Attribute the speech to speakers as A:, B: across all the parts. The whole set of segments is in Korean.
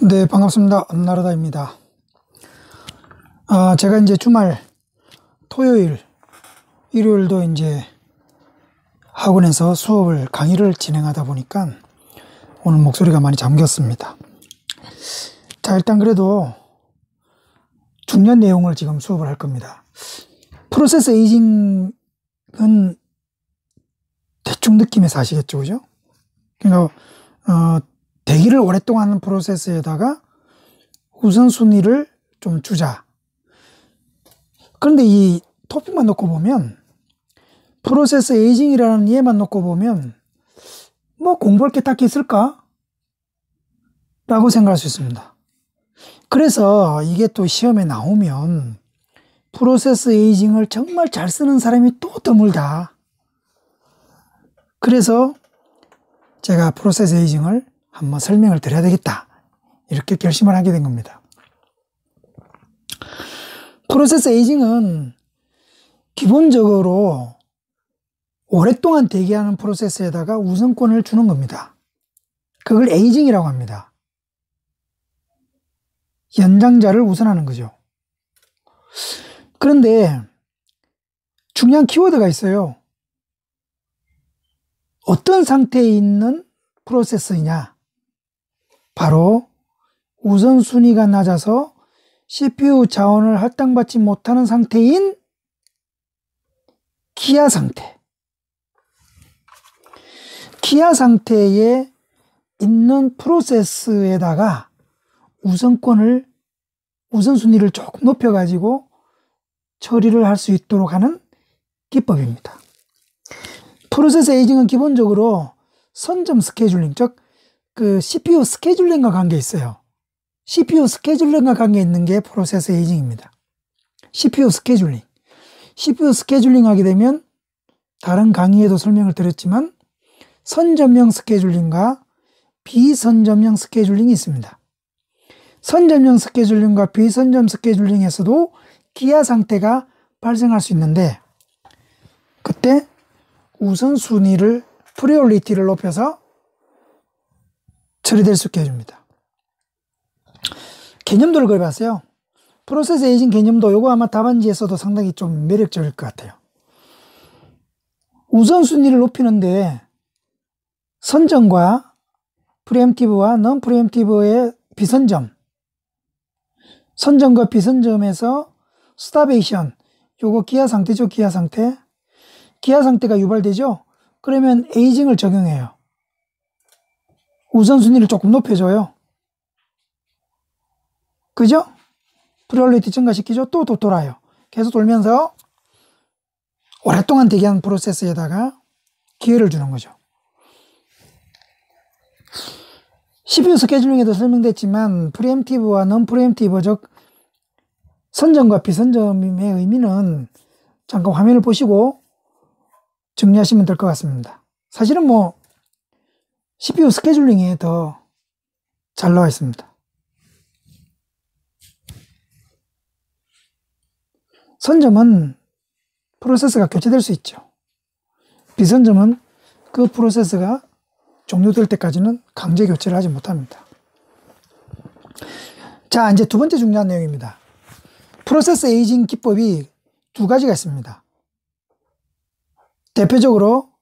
A: 네, 반갑습니다. 나라다입니다. 아, 제가 이제 주말, 토요일, 일요일도 이제 학원에서 수업을, 강의를 진행하다 보니까 오늘 목소리가 많이 잠겼습니다. 자, 일단 그래도 중요한 내용을 지금 수업을 할 겁니다. 프로세스 에이징은 대충 느낌에서 아시겠죠, 그죠? 그러니까, 어, 대기를 오랫동안 하는 프로세스에다가 우선순위를 좀 주자. 그런데 이 토픽만 놓고 보면 프로세스 에이징이라는 예만 놓고 보면 뭐 공부할 게 딱히 있을까? 라고 생각할 수 있습니다. 그래서 이게 또 시험에 나오면 프로세스 에이징을 정말 잘 쓰는 사람이 또 드물다. 그래서 제가 프로세스 에이징을 한번 설명을 드려야 되겠다. 이렇게 결심을 하게 된 겁니다. 프로세스 에이징은 기본적으로 오랫동안 대기하는 프로세스에다가 우선권을 주는 겁니다. 그걸 에이징이라고 합니다. 연장자를 우선하는 거죠. 그런데 중요한 키워드가 있어요. 어떤 상태에 있는 프로세스이냐, 바로 우선순위가 낮아서 CPU 자원을 할당받지 못하는 상태인 기아 상태. 기아 상태에 있는 프로세스에다가 우선권을, 우선순위를 조금 높여가지고 처리를 할 수 있도록 하는 기법입니다. 프로세스 에이징은 기본적으로 선점 스케줄링, 즉, 그 CPU 스케줄링과 관계 있어요. CPU 스케줄링과 관계 있는 게 프로세스 에이징입니다. CPU 스케줄링. CPU 스케줄링 하게 되면 다른 강의에도 설명을 드렸지만 선점형 스케줄링과 비선점형 스케줄링이 있습니다. 선점형 스케줄링과 비선점 스케줄링에서도 기아 상태가 발생할 수 있는데 그때 우선순위를 프리올리티를 높여서 처리될 수 있게 해줍니다. 개념도를 그려봤어요. 프로세스 에이징 개념도 요거 아마 답안지에서도 상당히 좀 매력적일 것 같아요. 우선순위를 높이는데 선정과 프리엠티브와 넌 프리엠티브의 비선점 선정과 비선점에서 스타베이션 요거 기아 상태죠 기아 상태 기아 상태가 유발되죠 그러면 에이징을 적용해요 우선순위를 조금 높여줘요. 그죠? 프리얼리티 증가시키죠? 또, 또 돌아요. 계속 돌면서 오랫동안 대기한 프로세스에다가 기회를 주는 거죠. CPU 스케줄링에도 설명됐지만 프리엠티브와 넌프리엠티브 적 선점과 비선점의 의미는 잠깐 화면을 보시고 정리하시면 될 것 같습니다. 사실은 뭐 CPU 스케줄링이 더잘 나와 있습니다. 선점은 프로세스가 교체될 수 있죠. 비선점은 그 프로세스가 종료될 때까지는 강제 교체를 하지 못합니다. 자, 이제 두 번째 중요한 내용입니다. 프로세스 에이징 기법이 두 가지가 있습니다. 대표적으로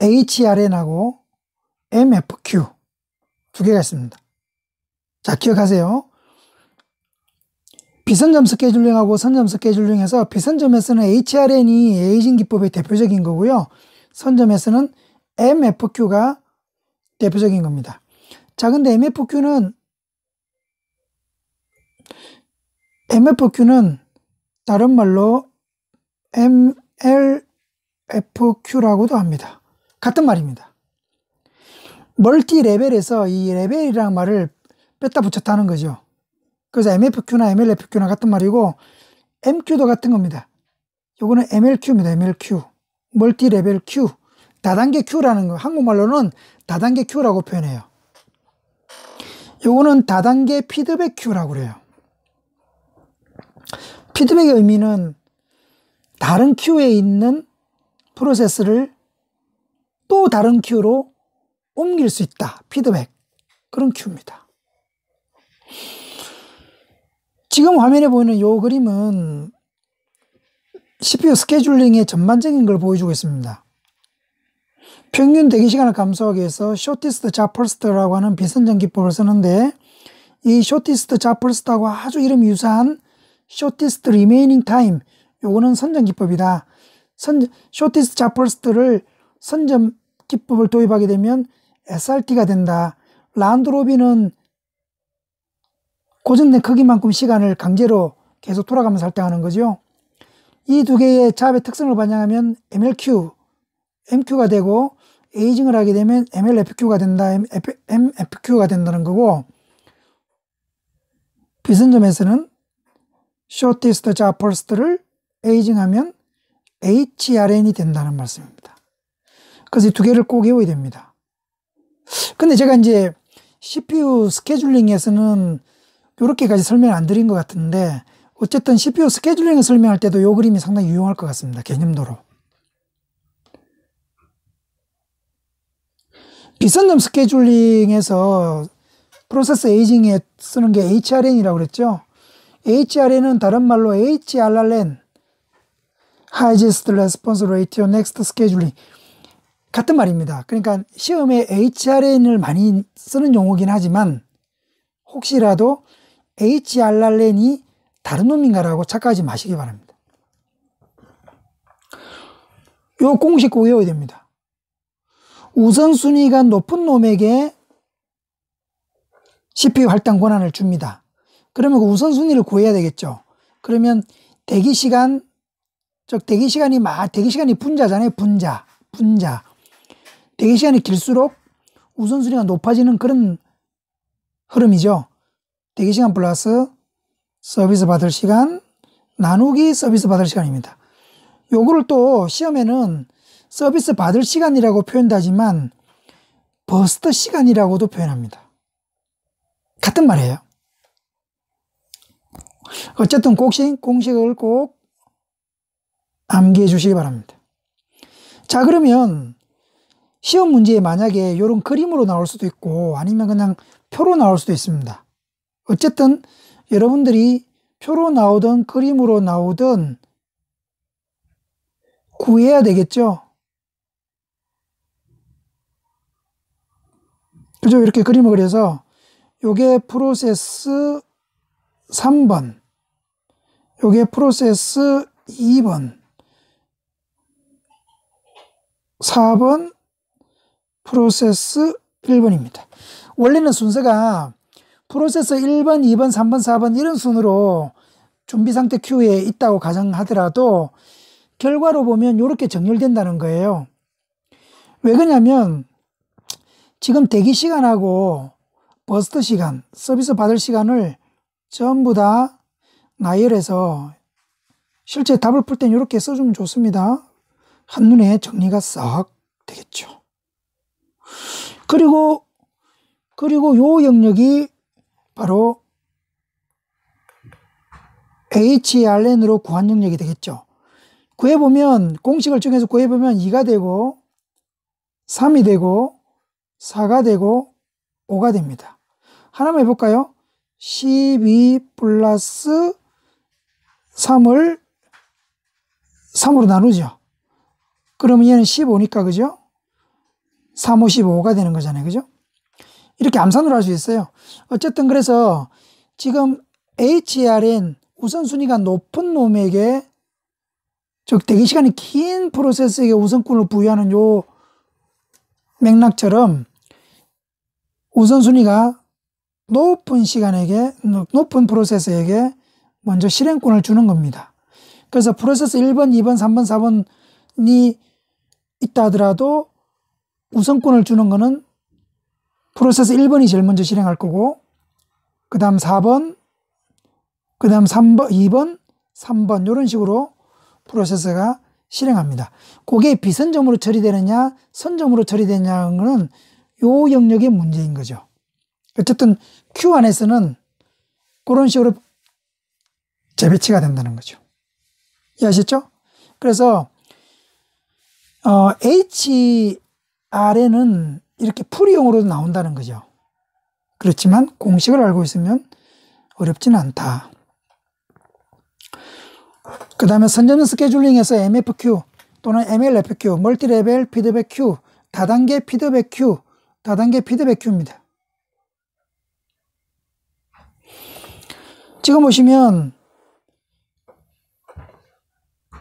A: HRN하고 MFQ 두 개가 있습니다. 자, 기억하세요. 비선점 스케줄링하고 선점 스케줄링에서 비선점에서는 HRN이 에이징 기법의 대표적인 거고요. 선점에서는 MFQ가 대표적인 겁니다. 자, 근데 MFQ는 MFQ는 다른 말로 MLFQ라고도 합니다. 같은 말입니다. 멀티 레벨에서 이 레벨이라는 말을 뺐다 붙였다 하는 거죠. 그래서 MFQ나 MLFQ나 같은 말이고 MQ도 같은 겁니다. 요거는 MLQ입니다. MLQ. 멀티 레벨 Q. 다단계 Q라는 거. 한국말로는 다단계 Q라고 표현해요. 요거는 다단계 피드백 Q라고 그래요. 피드백의 의미는 다른 Q에 있는 프로세스를 또 다른 Q로 옮길 수 있다. 피드백. 그런 큐입니다. 지금 화면에 보이는 이 그림은 CPU 스케줄링의 전반적인 걸 보여주고 있습니다. 평균 대기 시간을 감소하기 위해서 쇼티스트 자퍼스트라고 하는 비선정 기법을 쓰는데 이 쇼티스트 자퍼스트하고 아주 이름 유사한 쇼티스트 리메이닝 타임 요거는 선정 기법이다. 선, 쇼티스트 자퍼스트를 선정 기법을 도입하게 되면 SRT가 된다. 란드로비는 고정된 크기만큼 시간을 강제로 계속 돌아가면서 할당하는 거죠. 이 두 개의 차압의 특성을 반영하면 MLQ, MQ가 되고 에이징을 하게 되면 MLFQ가 된다, MFQ가 된다는 거고 비슷한 점에서는 s h o r 자 f i r 를 에이징하면 HRN이 된다는 말씀입니다. 그래서 이 두 개를 꼭 외워야 됩니다. 근데 제가 이제 CPU 스케줄링에서는 이렇게까지 설명을 안 드린 것 같은데 어쨌든 CPU 스케줄링을 설명할 때도 이 그림이 상당히 유용할 것 같습니다. 개념도로. 비선점 스케줄링에서 프로세스 에이징에 쓰는 게 HRN이라고 그랬죠. HRN은 다른 말로 HRRN, Highest Response Ratio Next Scheduling 같은 말입니다. 그러니까 시험에 hrn을 많이 쓰는 용어긴 하지만 혹시라도 hrrn이 다른 놈인가라고 착각하지 마시기 바랍니다. 요 공식 꼭 외워야 됩니다. 우선순위가 높은 놈에게 c p 활 할당 권한을 줍니다. 그러면 그 우선순위를 구해야 되겠죠. 그러면 대기시간, 즉 대기시간이 막 대기시간이 분자잖아요. 분자, 분자. 대기 시간이 길수록 우선순위가 높아지는 그런 흐름이죠. 대기 시간 플러스 서비스 받을 시간 나누기 서비스 받을 시간입니다. 요거를 또 시험에는 서비스 받을 시간이라고 표현도 하지만 버스터 시간이라고도 표현합니다. 같은 말이에요. 어쨌든 공식, 공식을 꼭 암기해 주시기 바랍니다. 자, 그러면 시험 문제에 만약에 이런 그림으로 나올 수도 있고 아니면 그냥 표로 나올 수도 있습니다. 어쨌든 여러분들이 표로 나오든 그림으로 나오든 구해야 되겠죠? 그죠? 이렇게 그림을 그려서 요게 프로세스 3번 요게 프로세스 2번 4번 프로세스 1번입니다. 원래는 순서가 프로세스 1번, 2번, 3번, 4번 이런 순으로 준비 상태 큐에 있다고 가정하더라도 결과로 보면 이렇게 정렬된다는 거예요. 왜 그러냐면 지금 대기 시간하고 버스터 시간, 서비스 받을 시간을 전부 다 나열해서 실제 답을 풀 땐 이렇게 써주면 좋습니다. 한눈에 정리가 싹 되겠죠. 그리고 그리고 요 영역이 바로 HRN으로 구한 영역이 되겠죠. 구해보면 공식을 중에서 구해보면 2가 되고 3이 되고 4가 되고 5가 됩니다. 하나만 해볼까요? 12 플러스 3을 3으로 나누죠. 그러면 얘는 15니까 그죠? 3, 5, 5가 되는 거잖아요. 그죠? 이렇게 암산으로 할 수 있어요. 어쨌든 그래서 지금 HRN 우선순위가 높은 놈에게 즉 대기 시간이 긴 프로세스에게 우선권을 부여하는 요 맥락처럼 우선순위가 높은 시간에게 높은 프로세스에게 먼저 실행권을 주는 겁니다. 그래서 프로세스 1번, 2번, 3번, 4번이 있다 하더라도 우선권을 주는 거는 프로세스 1번이 제일 먼저 실행할 거고 그 다음 4번 그 다음 3번 2번 3번 이런 식으로 프로세스가 실행합니다. 그게 비선점으로 처리되느냐 선점으로 처리되느냐는 요 영역의 문제인 거죠. 어쨌든 Q 안에서는 그런 식으로 재배치가 된다는 거죠. 이해하셨죠? 그래서 어, H 아래는 이렇게 풀이용으로 나온다는 거죠. 그렇지만 공식을 알고 있으면 어렵진 않다. 그 다음에 선전형 스케줄링에서 MFQ 또는 MLFQ, 멀티레벨 피드백 Q, 다단계 피드백 Q, 다단계 피드백 Q입니다. 지금 보시면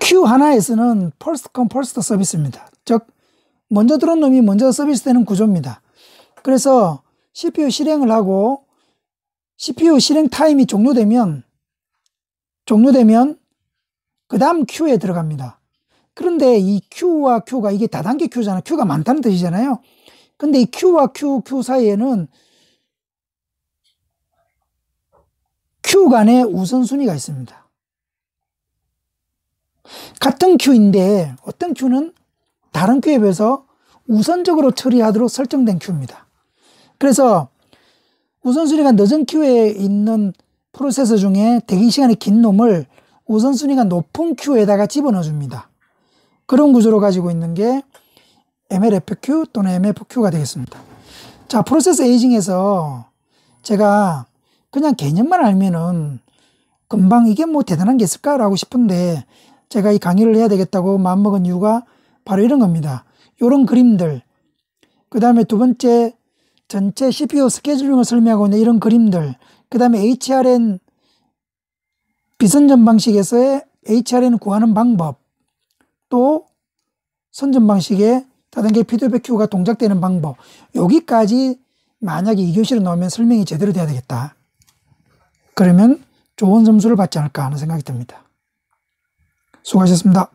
A: Q 하나에서는 퍼스트 컴 퍼스트 서비스입니다. 즉 먼저 들은 놈이 먼저 서비스되는 구조입니다. 그래서 CPU 실행을 하고 CPU 실행 타임이 종료되면 종료되면 그 다음 Q에 들어갑니다. 그런데 이 Q와 Q가 이게 다단계 Q잖아요. Q가 많다는 뜻이잖아요. 근데 이 Q와 Q, Q 사이에는 Q 간의 우선순위가 있습니다. 같은 Q인데 어떤 Q는 다른 큐에 비해서 우선적으로 처리하도록 설정된 큐입니다. 그래서 우선순위가 늦은 큐에 있는 프로세서 중에 대기시간이 긴 놈을 우선순위가 높은 큐에다가 집어넣어줍니다. 그런 구조로 가지고 있는 게 MLFQ 또는 MFQ가 되겠습니다. 자, 프로세스 에이징에서 제가 그냥 개념만 알면은 금방 이게 뭐 대단한 게 있을까라고 싶은데 제가 이 강의를 해야 되겠다고 마음먹은 이유가 바로 이런 겁니다. 이런 그림들. 그 다음에 두 번째 전체 CPU 스케줄링을 설명하고 있는 이런 그림들. 그 다음에 HRN 비선전 방식에서의 HRN 구하는 방법. 또 선전 방식의 다단계 피드백 큐가 동작되는 방법. 여기까지 만약에 2교실를 넣으면 설명이 제대로 돼야 되겠다. 그러면 좋은 점수를 받지 않을까 하는 생각이 듭니다. 수고하셨습니다.